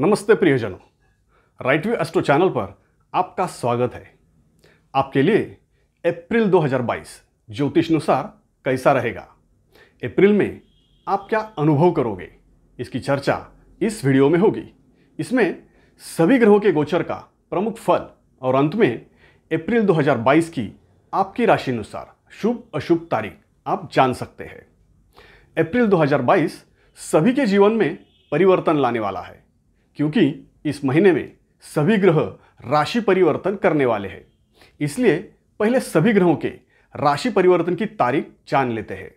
नमस्ते प्रियजनों राइटवे astro channel पर आपका स्वागत है आपके लिए अप्रैल 2022 ज्योतिष अनुसार कैसा रहेगा अप्रैल में आप क्या अनुभव करोगे इसकी चर्चा इस वीडियो में होगी इसमें सभी ग्रहों के गोचर का प्रमुख फल और अंत में अप्रैल 2022 की आपकी राशि अनुसार शुभ अशुभ तारीख आप जान सकते हैं अप्रैल 2022 सभी के जीवन में परिवर्तन लाने वाला है क्योंकि इस महीने में सभी ग्रह राशि परिवर्तन करने वाले हैं इसलिए पहले सभी ग्रहों के राशि परिवर्तन की तारीख जान लेते हैं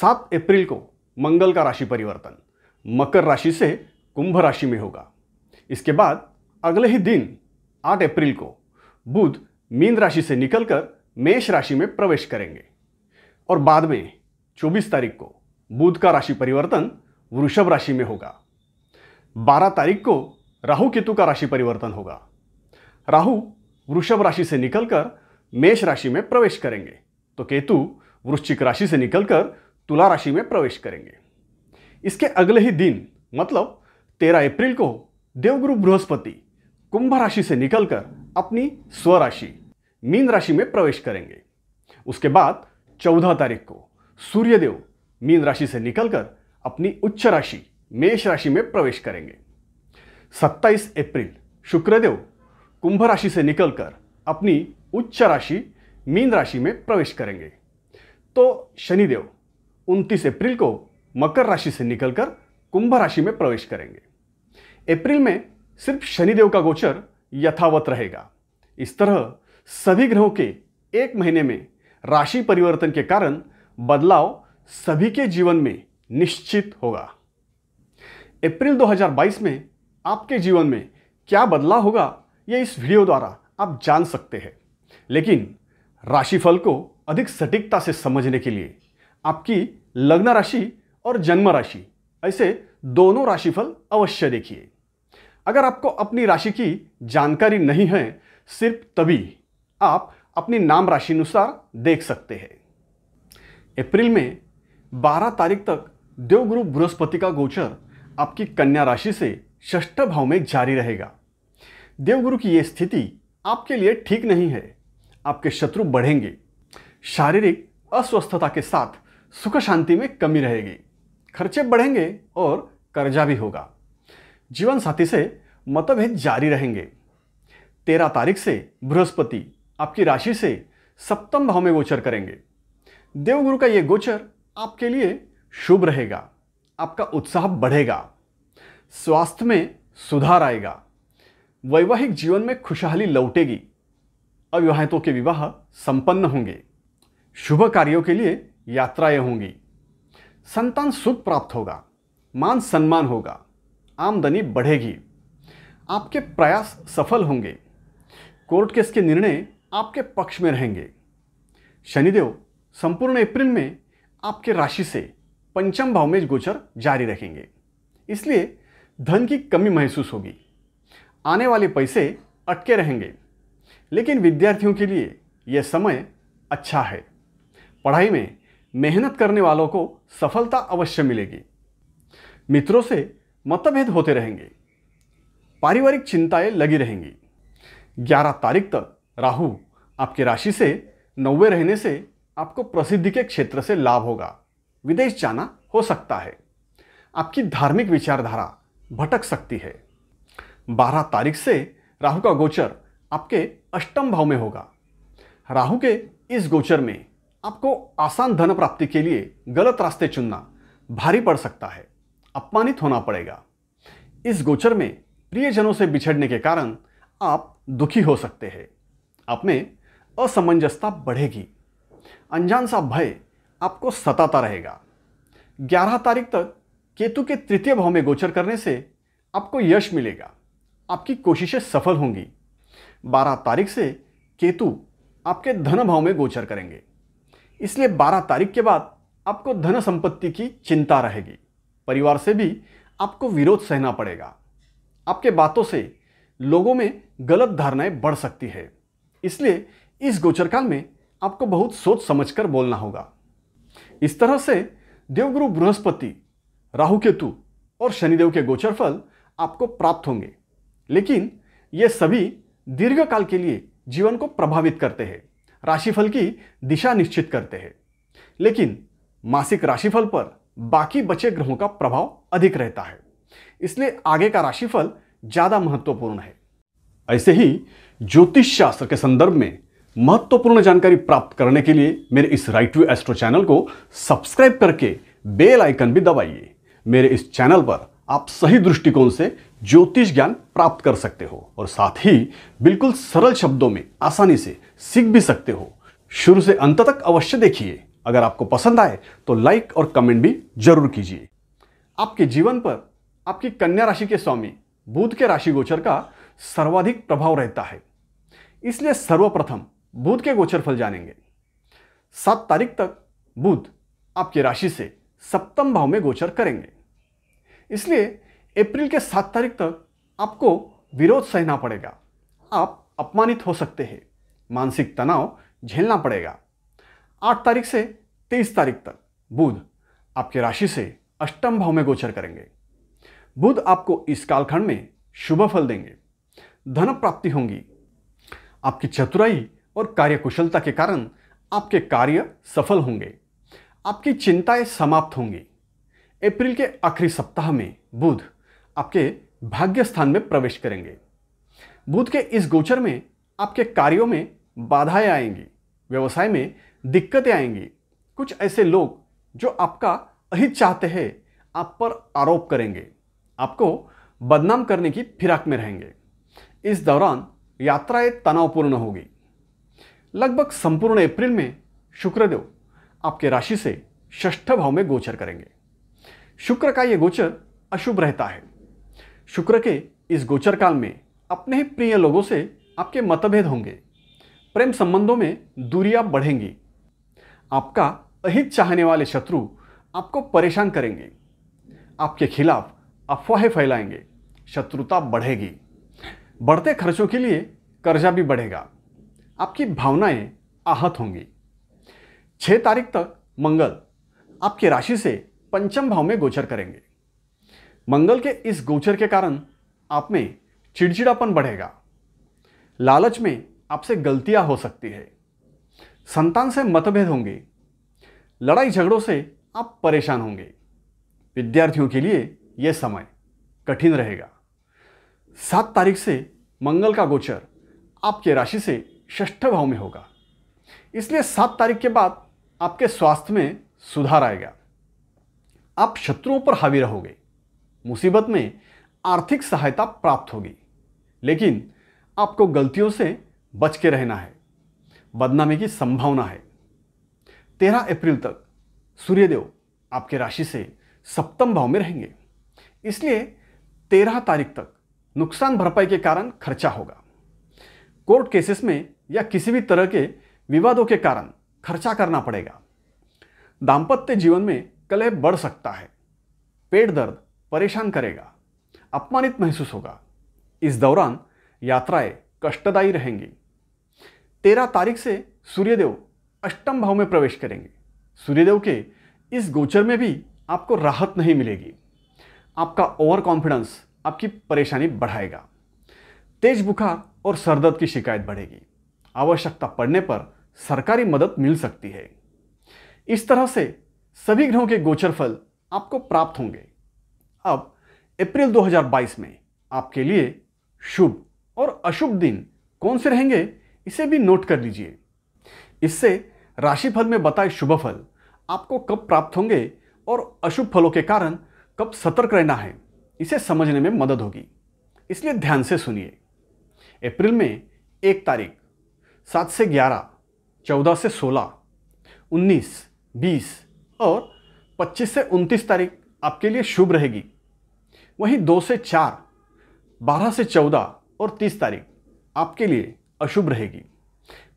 सात अप्रैल को मंगल का राशि परिवर्तन मकर राशि से कुंभ राशि में होगा इसके बाद अगले ही दिन आठ अप्रैल को बुध मीन राशि से निकलकर मेष राशि में प्रवेश करेंगे और बाद में चौबीस तारीख को बुध का राशि परिवर्तन वृषभ राशि में होगा 12 तारीख को राहु केतु का राशि परिवर्तन होगा राहु वृषभ राशि से निकलकर मेष राशि में प्रवेश करेंगे तो केतु वृश्चिक राशि से निकलकर तुला राशि में प्रवेश करेंगे इसके अगले ही दिन मतलब 13 अप्रैल को देवगुरु बृहस्पति कुंभ राशि से निकलकर अपनी स्वराशि मीन राशि में प्रवेश करेंगे उसके बाद 14 तारीख को सूर्यदेव मीन राशि से निकलकर अपनी उच्च राशि मेष राशि में प्रवेश करेंगे 27 अप्रैल शुक्रदेव कुंभ राशि से निकलकर अपनी उच्च राशि मीन राशि में प्रवेश करेंगे तो शनिदेव 29 अप्रैल को मकर राशि से निकलकर कुंभ राशि में प्रवेश करेंगे अप्रैल में सिर्फ शनिदेव का गोचर यथावत रहेगा इस तरह सभी ग्रहों के एक महीने में राशि परिवर्तन के कारण बदलाव सभी के जीवन में निश्चित होगा अप्रैल 2022 में आपके जीवन में क्या बदलाव होगा ये इस वीडियो द्वारा आप जान सकते हैं लेकिन राशिफल को अधिक सटीकता से समझने के लिए आपकी लग्न राशि और जन्म राशि ऐसे दोनों राशिफल अवश्य देखिए अगर आपको अपनी राशि की जानकारी नहीं है सिर्फ तभी आप अपनी नाम राशि अनुसार देख सकते हैं अप्रैल में 12 तारीख तक देवगुरु बृहस्पति का गोचर आपकी कन्या राशि से षष्ट भाव में जारी रहेगा देवगुरु की यह स्थिति आपके लिए ठीक नहीं है आपके शत्रु बढ़ेंगे शारीरिक अस्वस्थता के साथ सुख शांति में कमी रहेगी खर्चे बढ़ेंगे और कर्जा भी होगा जीवन साथी से मतभेद जारी रहेंगे तेरह तारीख से बृहस्पति आपकी राशि से सप्तम भाव में गोचर करेंगे देवगुरु का ये गोचर आपके लिए शुभ रहेगा आपका उत्साह बढ़ेगा स्वास्थ्य में सुधार आएगा वैवाहिक जीवन में खुशहाली लौटेगी अविवाहितों के विवाह संपन्न होंगे शुभ कार्यों के लिए यात्राएं होंगी संतान सुख प्राप्त होगा मान सम्मान होगा आमदनी बढ़ेगी आपके प्रयास सफल होंगे कोर्ट केस के निर्णय आपके पक्ष में रहेंगे शनिदेव संपूर्ण अप्रैल में आपके राशि से पंचम भाव में गोचर जारी रखेंगे इसलिए धन की कमी महसूस होगी आने वाले पैसे अटके रहेंगे लेकिन विद्यार्थियों के लिए यह समय अच्छा है पढ़ाई में मेहनत करने वालों को सफलता अवश्य मिलेगी मित्रों से मतभेद होते रहेंगे पारिवारिक चिंताएं लगी रहेंगी 11 तारीख तक राहु आपकी राशि से नौवे रहने से आपको प्रसिद्धि के क्षेत्र से लाभ होगा विदेश जाना हो सकता है आपकी धार्मिक विचारधारा भटक सकती है बारह तारीख से राहु का गोचर आपके अष्टम भाव में होगा राहु के इस गोचर में आपको आसान धन प्राप्ति के लिए गलत रास्ते चुनना भारी पड़ सकता है अपमानित होना पड़ेगा इस गोचर में प्रियजनों से बिछड़ने के कारण आप दुखी हो सकते हैं आप में असमंजसता बढ़ेगी अनजान सा भय आपको सताता रहेगा 11 तारीख तक केतु के तृतीय भाव में गोचर करने से आपको यश मिलेगा आपकी कोशिशें सफल होंगी 12 तारीख से केतु आपके धन भाव में गोचर करेंगे इसलिए 12 तारीख के बाद आपको धन संपत्ति की चिंता रहेगी परिवार से भी आपको विरोध सहना पड़ेगा आपके बातों से लोगों में गलत धारणाएं बढ़ सकती है इसलिए इस गोचर काल में आपको बहुत सोच समझकर बोलना होगा इस तरह से देवगुरु बृहस्पति राहु केतु और शनिदेव के गोचर फल आपको प्राप्त होंगे लेकिन ये सभी दीर्घ काल के लिए जीवन को प्रभावित करते हैं राशिफल की दिशा निश्चित करते हैं लेकिन मासिक राशिफल पर बाकी बचे ग्रहों का प्रभाव अधिक रहता है इसलिए आगे का राशिफल ज़्यादा महत्वपूर्ण है ऐसे ही ज्योतिष शास्त्र के संदर्भ में महत्वपूर्ण जानकारी प्राप्त करने के लिए मेरे इस राइट टू एस्ट्रो चैनल को सब्सक्राइब करके बेल आइकन भी दबाइए मेरे इस चैनल पर आप सही दृष्टिकोण से ज्योतिष ज्ञान प्राप्त कर सकते हो और साथ ही बिल्कुल सरल शब्दों में आसानी से सीख भी सकते हो शुरू से अंत तक अवश्य देखिए अगर आपको पसंद आए तो लाइक और कमेंट भी जरूर कीजिए आपके जीवन पर आपकी कन्या राशि के स्वामी बुध के राशि गोचर का सर्वाधिक प्रभाव रहता है इसलिए सर्वप्रथम बुध के गोचर फल जानेंगे सात तारीख तक बुध आपकी राशि से सप्तम भाव में गोचर करेंगे इसलिए अप्रैल के सात तारीख तक आपको विरोध सहना पड़ेगा आप अपमानित हो सकते हैं मानसिक तनाव झेलना पड़ेगा आठ तारीख से तेईस तारीख तक बुध आपके राशि से अष्टम भाव में गोचर करेंगे बुध आपको इस कालखंड में शुभ फल देंगे धन प्राप्ति होंगी आपकी चतुराई और कार्यकुशलता के कारण आपके कार्य सफल होंगे आपकी चिंताएं समाप्त होंगी अप्रैल के आखिरी सप्ताह में बुध आपके भाग्य स्थान में प्रवेश करेंगे बुध के इस गोचर में आपके कार्यों में बाधाएं आएंगी व्यवसाय में दिक्कतें आएंगी कुछ ऐसे लोग जो आपका अहित चाहते हैं आप पर आरोप करेंगे आपको बदनाम करने की फिराक में रहेंगे इस दौरान यात्राएं तनावपूर्ण होगी लगभग संपूर्ण अप्रैल में शुक्रदेव आपके राशि से षष्ठ भाव में गोचर करेंगे शुक्र का यह गोचर अशुभ रहता है शुक्र के इस गोचर काल में अपने ही प्रिय लोगों से आपके मतभेद होंगे प्रेम संबंधों में दूरियां बढ़ेंगी आपका अहित चाहने वाले शत्रु आपको परेशान करेंगे आपके खिलाफ अफवाहें फैलाएंगे शत्रुता बढ़ेगी बढ़ते खर्चों के लिए कर्जा भी बढ़ेगा आपकी भावनाएं आहत होंगी छह तारीख तक मंगल आपकी राशि से पंचम भाव में गोचर करेंगे मंगल के इस गोचर के कारण आप में चिड़चिड़ापन बढ़ेगा लालच में आपसे गलतियां हो सकती है संतान से मतभेद होंगे लड़ाई झगड़ों से आप परेशान होंगे विद्यार्थियों के लिए यह समय कठिन रहेगा सात तारीख से मंगल का गोचर आपके राशि से षष्ठ भाव में होगा इसलिए सात तारीख के बाद आपके स्वास्थ्य में सुधार आएगा आप शत्रुओं पर हावी रहोगे मुसीबत में आर्थिक सहायता प्राप्त होगी लेकिन आपको गलतियों से बच के रहना है बदनामी की संभावना है तेरह अप्रैल तक सूर्यदेव आपके राशि से सप्तम भाव में रहेंगे इसलिए तेरह तारीख तक नुकसान भरपाई के कारण खर्चा होगा कोर्ट केसेस में या किसी भी तरह के विवादों के कारण खर्चा करना पड़ेगा दाम्पत्य जीवन में कलह बढ़ सकता है पेट दर्द परेशान करेगा अपमानित महसूस होगा इस दौरान यात्राएं कष्टदायी रहेंगी तेरह तारीख से सूर्यदेव अष्टम भाव में प्रवेश करेंगे सूर्यदेव के इस गोचर में भी आपको राहत नहीं मिलेगी आपका ओवर कॉन्फिडेंस आपकी परेशानी बढ़ाएगा तेज बुखार और सरदर्द की शिकायत बढ़ेगी आवश्यकता पड़ने पर सरकारी मदद मिल सकती है इस तरह से सभी ग्रहों के गोचर फल आपको प्राप्त होंगे अब अप्रैल 2022 में आपके लिए शुभ और अशुभ दिन कौन से रहेंगे इसे भी नोट कर लीजिए इससे राशिफल में बताए शुभ फल आपको कब प्राप्त होंगे और अशुभ फलों के कारण कब सतर्क रहना है इसे समझने में मदद होगी इसलिए ध्यान से सुनिए अप्रैल में एक तारीख सात से ग्यारह चौदह से सोलह उन्नीस बीस और पच्चीस से उनतीस तारीख आपके लिए शुभ रहेगी वहीं दो से चार बारह से चौदह और तीस तारीख आपके लिए अशुभ रहेगी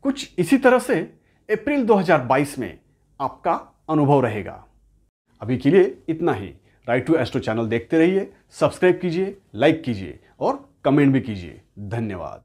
कुछ इसी तरह से अप्रैल 2022 में आपका अनुभव रहेगा अभी के लिए इतना ही राइट टू एस्ट्रो चैनल देखते रहिए सब्सक्राइब कीजिए लाइक कीजिए और कमेंट भी कीजिए धन्यवाद